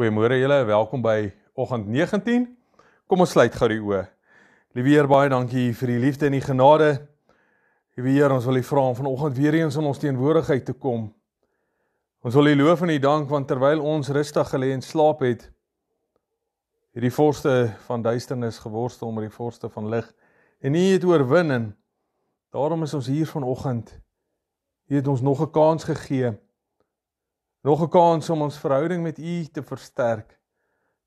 Goeiemôre julle, welkom by Oggend 19. Kom ons sluit gou die oë. Liewe Heer, baie dankie vir die liefde en die genade. Liewe Heer, ons wil U vra om vanoggend weer eens in ons teenwoordigheid te kom. Ons wil U loof en U dank want terwyl ons rustig gelê en slaap het, het die vorste van duisternis geworstel met die vorste van lig en U het oorwin en daarom is ons hier vanoggend. U het ons nog 'n kans gegee. Nog 'n kans om ons verhouding met U te versterk.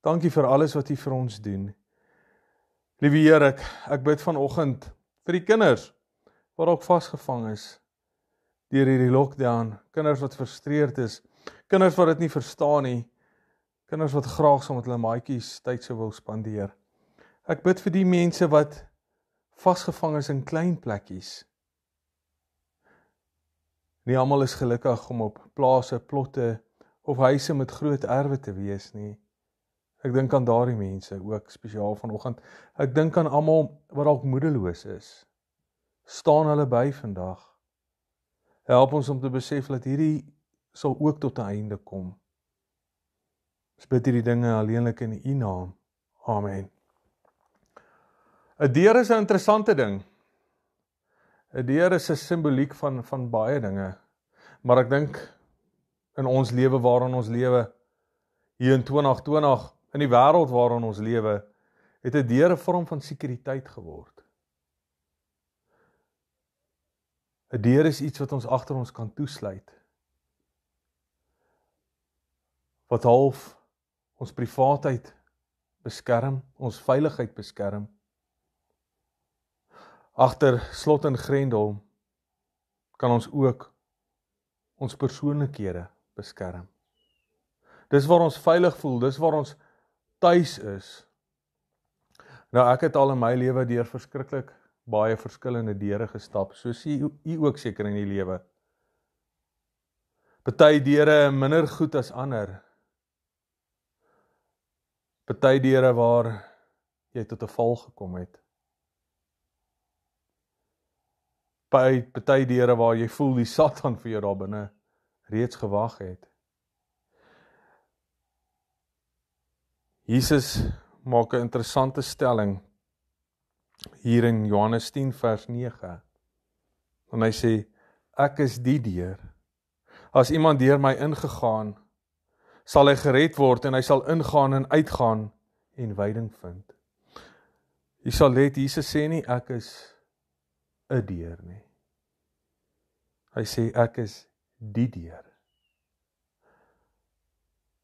Dankie vir alles wat U vir ons doen. Liewe Here, ek, ek bid vanoggend vir die kinders wat dalk vasgevang is deur hierdie lockdown, kinders wat frustreerd is, kinders wat dit nie verstaan nie, kinders wat graag saam met hulle maatjies tyd sou wil spandeer. Ek bid vir die mense wat vasgevang is in klein plekkies. Nie almal is gelukkig om op plase, plotte of huise met groot erwe te wees nie. Ek dink aan daardie mense ook spesiaal vanoggend. Ek dink aan almal wat dalk moedeloos is. staan hulle by vandag. Help ons om te besef dat hierdie sal ook tot 'n einde kom. Ons bid hierdie dinge alleenlik in U naam. Amen. 'n Deur is 'n interessante ding. 'n deur is 'n simboliek van van baie dinge. Maar ek dink in ons lewe waarin ons lewe hier in 2020 in die wêreld waarin ons lewe het 'n deur 'n vorm van sekuriteit geword. 'n Deur is iets wat ons agter ons kan toesluit. Wat half ons privaatheid beskerm, ons veiligheid beskerm agter slot en grendel kan ons ook ons persoonlikhede beskerm. Dis waar ons veilig voel, dis waar ons tuis is. Nou ek het al in my lewe deur verskriklik baie verskillende deure gestap, so sien u ook seker in die lewe. Party deure minder goed as ander. Party deure waar jy tot 'n val gekom het. by baie deure waar jy voel die Satan vir jou daar binne reeds gewag het. Jesus maak 'n interessante stelling hier in Johannes 10 vers 9. En hy sê ek is die deur. As iemand deur my ingegaan sal hy gered word en hy sal ingaan en uitgaan en veiding vind. Jy sal let Jesus sê nie ek is 'n deur nie. Hy sê ek is die deur.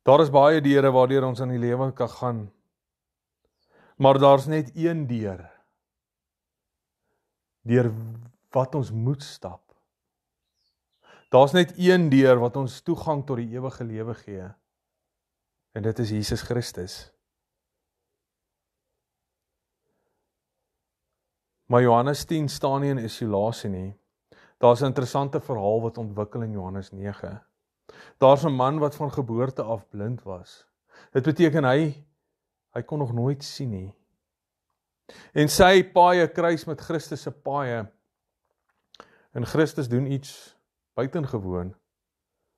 Daar is baie deure waardeur ons in die lewe kan gaan. Maar daar's net een deur. Deur wat ons moet stap. Daar's net een deur wat ons toegang tot die ewige lewe gee. En dit is Jesus Christus. Maar Johannes 10 staan nie in isolasie nie. Daar's 'n interessante verhaal wat ontwikkel in Johannes 9. Daar's 'n man wat van geboorte af blind was. Dit beteken hy hy kon nog nooit sien nie. En sy paaie kruis met Christus se paaie. En Christus doen iets buitengewoon.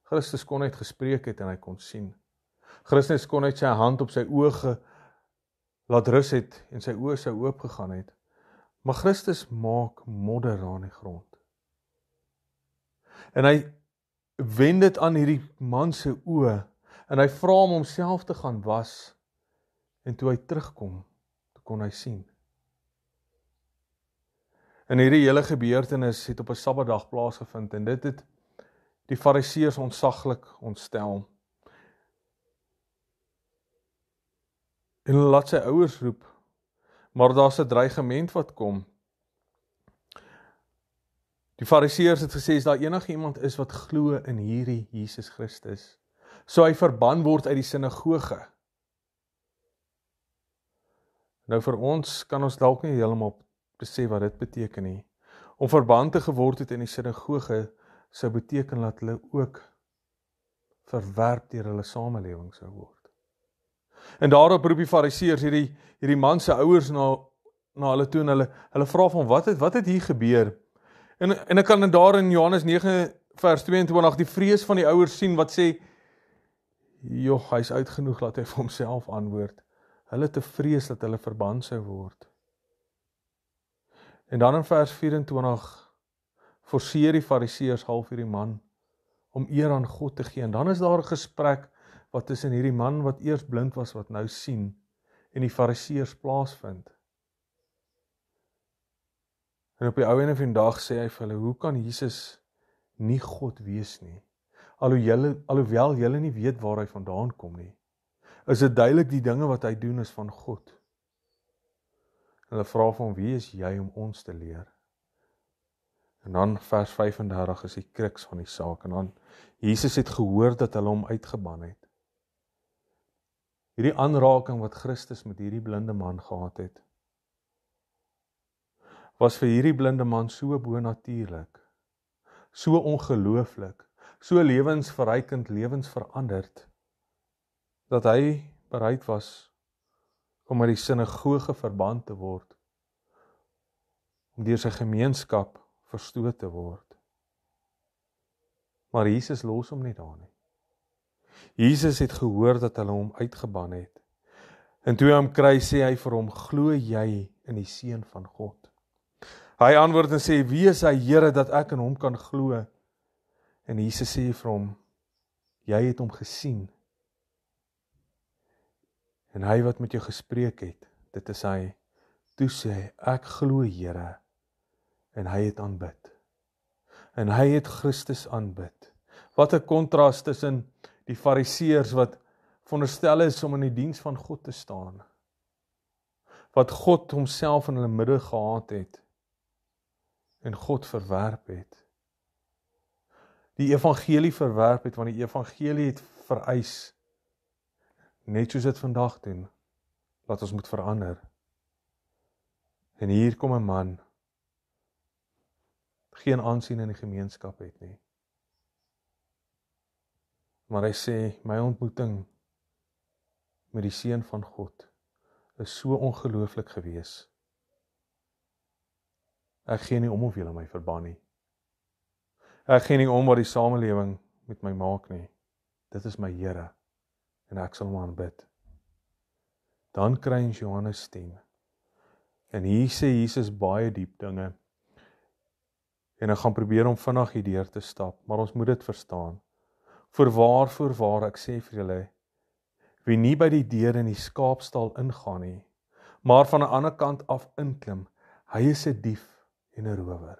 Christus kon uit gespreek het en hy kon sien. Christus kon uit sy hand op sy oë laat rus het en sy oë sou oop gegaan het. Maar Christus maak modder aan die grond. En hy wend dit aan hierdie man se oë en hy vra hom homself te gaan was en toe hy terugkom, toe kon hy sien. En hierdie hele gebeurtenis het op 'n Sabbatdag plaasgevind en dit het die Fariseërs ontsaglik ontstel. En hulle laat sy ouers roep Maar daar's 'n dreigement wat kom. Die Fariseërs het gesê as daar enigiemand is wat glo in hierdie Jesus Christus, sou hy verban word uit die sinagoge. Nou vir ons kan ons dalk nie heeltemal besef wat dit beteken nie. Om verban te geword het in die sinagoge sou beteken dat hulle ook verwerp deur hulle samelewing sou word. En daarop roep die fariseërs hierdie hierdie man se ouers na na hulle toe en hulle hulle vra van wat het wat het hier gebeur? En en ek kan dan daar in Johannes 9 vers 22 die vrees van die ouers sien wat sê joh hy's oud genoeg laat hy vir homself antwoord. Hulle te vrees dat hulle verbant sou word. En dan in vers 24 forceer die fariseërs half hierdie man om eer aan God te gee. En dan is daar 'n gesprek wat tussen hierdie man wat eers blind was wat nou sien en die fariseërs plaasvind. En op die ou ene vandag sê hy vir hulle, hoe kan Jesus nie God wees nie? Alhoewel alhoewel julle nie weet waar hy vandaan kom nie. Is dit duidelik die dinge wat hy doen is van God? Hulle vra vir hom, wie is jy om ons te leer? En dan vers 35 is die kruks van die saak en dan Jesus het gehoor dat hulle hom uitgeban het hierdie aanraking wat Christus met hierdie blinde man gehad het was vir hierdie blinde man so bonatuurlik so ongelooflik so lewensverrykend lewensveranderd dat hy bereid was om uit die sinagoge verband te word om deur sy gemeenskap verstoot te word maar Jesus los hom net daar nie Jesus het gehoor dat hulle hom uitgeban het. En toe hy hom kry, sê hy vir hom: "Glo jy in die seun van God?" Hy antwoord en sê: "Wie is hy, Here, dat ek in hom kan glo?" En Jesus sê vir hom: "Jy het hom gesien. En hy wat met jou gespreek het, dit is hy." Toe sê hy: "Ek glo, Here." En hy het aanbid. En hy het Christus aanbid. Wat 'n kontras tussen die fariseërs wat veronderstel is om in die diens van God te staan wat God homself in hulle midde gehad het en God verwerp het die evangelie verwerp het want die evangelie het vereis net soos dit vandag doen dat ons moet verander en hier kom 'n man geen aansien in die gemeenskap het nie Maar hy sê my ontmoeting met die seun van God is so ongelooflik gewees. Ek gee nie om of julle my verban nie. Ek gee nie om wat die samelewing met my maak nie. Dit is my Here en ek sal hom aanbid. Dan kry ons Johannes stem. En hier sê Jesus baie diep dinge. En ek gaan probeer om vinnig hierdeur te stap, maar ons moet dit verstaan. Voorwaar, voorwaar ek sê vir julle, wie nie by die deur in die skaapstal ingaan nie, maar van 'n ander kant af inklim, hy is 'n dief en 'n rower.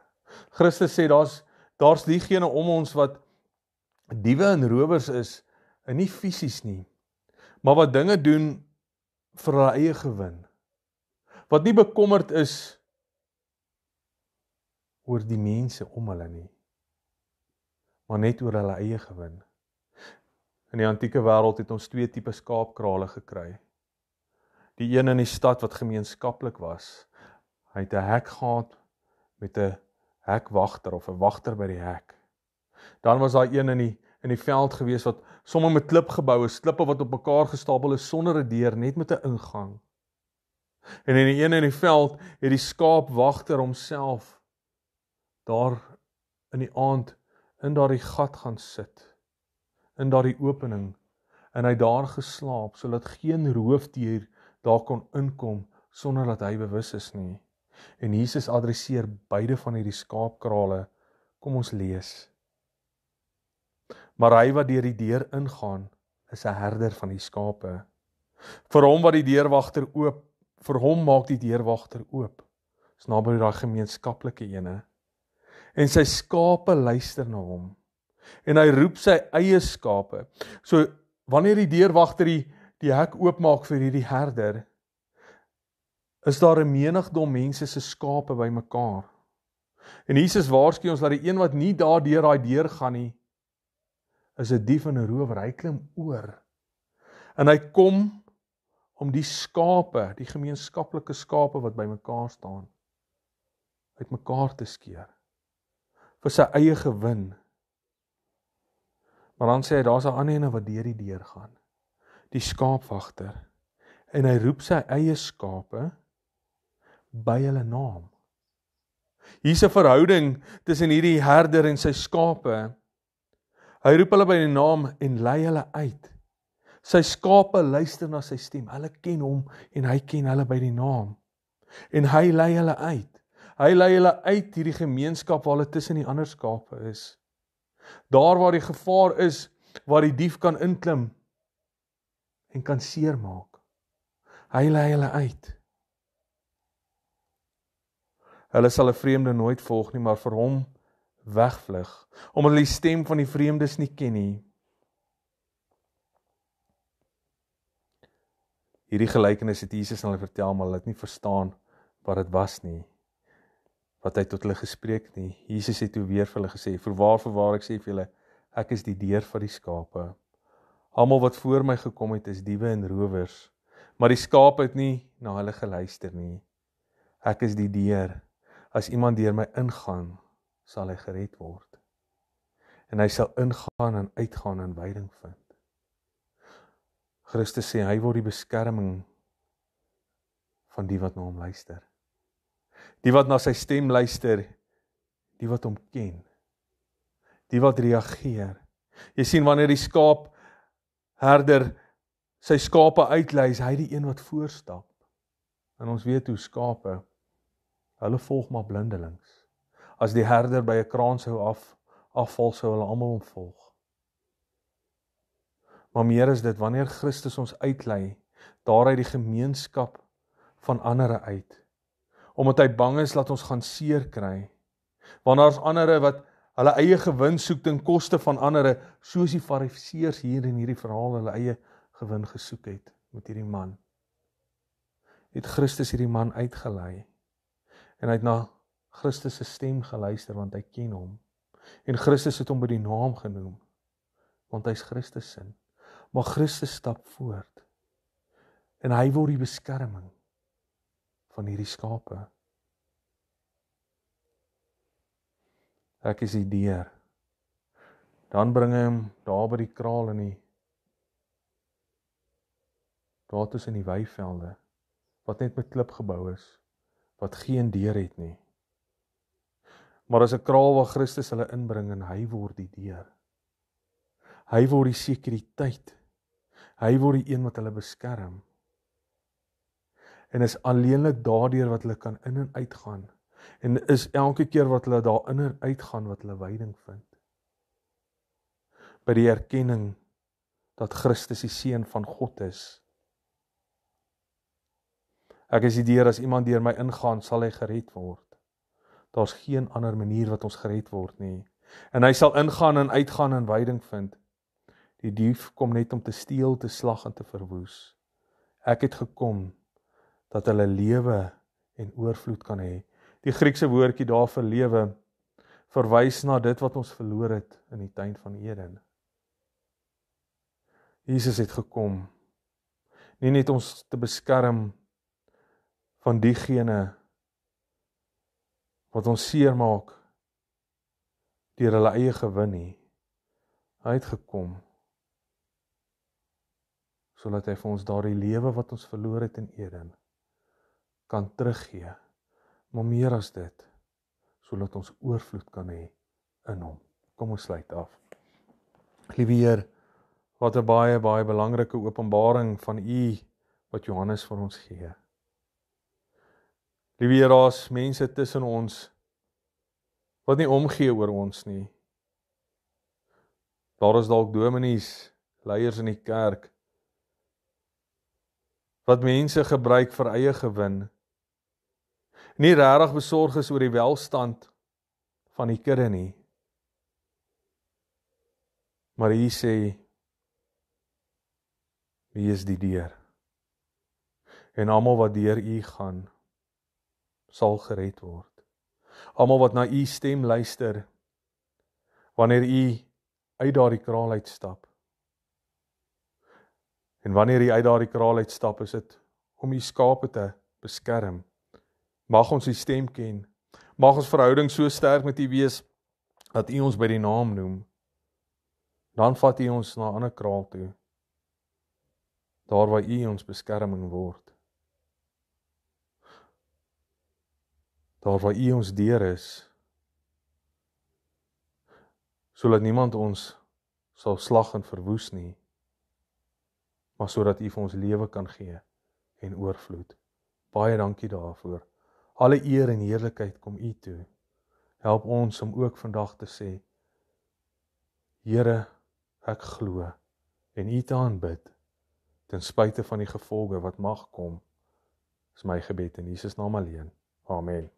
Christus sê daar's daar's diegene om ons wat diewe en rowers is, en nie fisies nie, maar wat dinge doen vir hulle eie gewin. Wat nie bekommerd is oor die mense om hulle nie, maar net oor hulle eie gewin. In die antieke wêreld het ons twee tipe skaapkrale gekry. Die een in die stad wat gemeenskaplik was. Hy het 'n hek gehad met 'n hekwagter of 'n wagter by die hek. Dan was daar een in die in die veld gewees wat sommer met klip gebou is, klippe wat op mekaar gestapel is sonder 'n deur, net met 'n ingang. En in die een in die veld het die skaapwagter homself daar in die aand in daardie gat gaan sit in daardie opening en hy daar geslaap sodat geen roofdier daar kon inkom sonder dat hy bewus is nie. En Jesus adresseer beide van hierdie skaapkrale. Kom ons lees. Maar hy wat deur die deur ingaan, is 'n herder van die skape. Vir hom wat die deurwagter oop, vir hom maak die deurwagter oop. Dis naby daai gemeenskaplike ene. En sy skape luister na hom en hy roep sy eie skape. So wanneer die deurwagter die die hek oopmaak vir hierdie herder is daar 'n menigdom mense se skape bymekaar. En Jesus waarsku ons dat die een wat nie daardeur daai deur gaan nie is 'n dief en 'n rower. Hy klim oor. En hy kom om die skape, die gemeenskaplike skape wat bymekaar staan uitmekaar te skeer vir sy eie gewin. Maar dan sê hy daar's 'n ander een wat deur die deur gaan. Die skaapwagter. En hy roep sy eie skape by hulle naam. Hier's 'n verhouding tussen hierdie herder en sy skape. Hy roep hulle by die naam en lei hulle uit. Sy skape luister na sy stem. Hulle ken hom en hy ken hulle by die naam. En hy lei hulle uit. Hy lei hulle uit hierdie gemeenskap waar hulle tussen die ander skape is. Daar waar die gevaar is waar die dief kan inklim en kan seermaak. Hy lei hulle uit. Hulle sal 'n vreemde nooit volg nie, maar vir hom wegvlug, omdat hulle die stem van die vreemdes nie ken nie. Hierdie gelykenis het Jesus aan hulle vertel, maar hulle het nie verstaan wat dit was nie wat hy tot hulle gespreek het nie. Jesus het toe weer vir hulle gesê: "Voorwaar, voorwaar ek sê vir julle, ek is die deur vir die skape. Almal wat voor my gekom het is diewe en rowers, maar die skape het nie na hulle geluister nie. Ek is die deur. As iemand deur my ingaan, sal hy gered word. En hy sal ingaan en uitgaan en veiling vind." Christus sê hy word die beskerming van die wat na nou hom luister die wat na sy stem luister, die wat hom ken, die wat reageer. Jy sien wanneer die skaap herder sy skape uitlei, hy die een wat voorstap. En ons weet hoe skape hulle volg maar blindelings. As die herder by 'n kraan sou af afval sou hulle almal hom volg. Maar meer is dit wanneer Christus ons uitlei daaruit die gemeenskap van ander uit omdat hy bang is dat ons gaan seer kry. Want daar's andere wat hulle eie gewin soek ten koste van ander, soos die fariseërs hier in hierdie verhaal hulle eie gewin gesoek het met hierdie man. Het Christus hierdie man uitgelei en hy het na Christus se stem geluister want hy ken hom. En Christus het hom by die naam genoem want hy's Christus se sin. Maar Christus stap voort. En hy word die beskerming van hierdie skape. Ek is die deur. Dan bring hy hom daar by die kraal in die daar tussen die weivelde wat net met klip gebou is wat geen deur het nie. Maar as 'n kraal waar Christus hulle inbring en hy word die deur. Hy word die sekuriteit. Hy word die een wat hulle beskerm en is alleenlik daardeur wat hulle kan in en uitgaan en is elke keer wat hulle daar in en uitgaan wat hulle wyding vind by die erkenning dat Christus die seun van God is ek is die deur as iemand deur my ingaan sal hy gered word daar's geen ander manier wat ons gered word nie en hy sal ingaan en uitgaan en wyding vind die dief kom net om te steel te slag en te verwoes ek het gekom dat hulle lewe en oorvloed kan hê. Die Griekse woordjie daar vir lewe verwys na dit wat ons verloor het in die tuin van Eden. Jesus het gekom nie net ons te beskerm van diegene wat ons seermaak deur hulle eie gewin nie. Hy het gekom sodat hy vir ons daardie lewe wat ons verloor het in Eden kan teruggee, maar meer as dit, sodat ons oorvloed kan hê in hom. Kom ons sluit af. Liewe Heer, wat 'n baie baie belangrike openbaring van U wat Johannes vir ons gee. Liewe Heer, daar's mense tussen ons wat nie omgee oor ons nie. Daar is dalk dominees, leiers in die kerk wat mense gebruik vir eie gewin nie regtig besorg is oor die welstand van die kudde nie. Maar hy sê wie is die deur? En almal wat deur u gaan sal gered word. Almal wat na u stem luister wanneer u uit daardie kraal uitstap. En wanneer u uit daardie kraal uitstap, is dit om u skape te beskerm. Mag ons U stem ken. Mag ons verhouding so sterk met U wees dat U ons by die naam noem. Dan vat U ons na 'n ander kraal toe. Daar waar U ons beskerming word. Daar waar U ons deur is sodat niemand ons sal slag en verwoes nie maar sodat u vir ons lewe kan gee en oorvloed baie dankie daarvoor Alle eer en heerlikheid kom U toe. Help ons om ook vandag te sê: Here, ek glo en U te aanbid ten spyte van die gevolge wat mag kom. Is my gebed in Jesus naam alleen. Amen.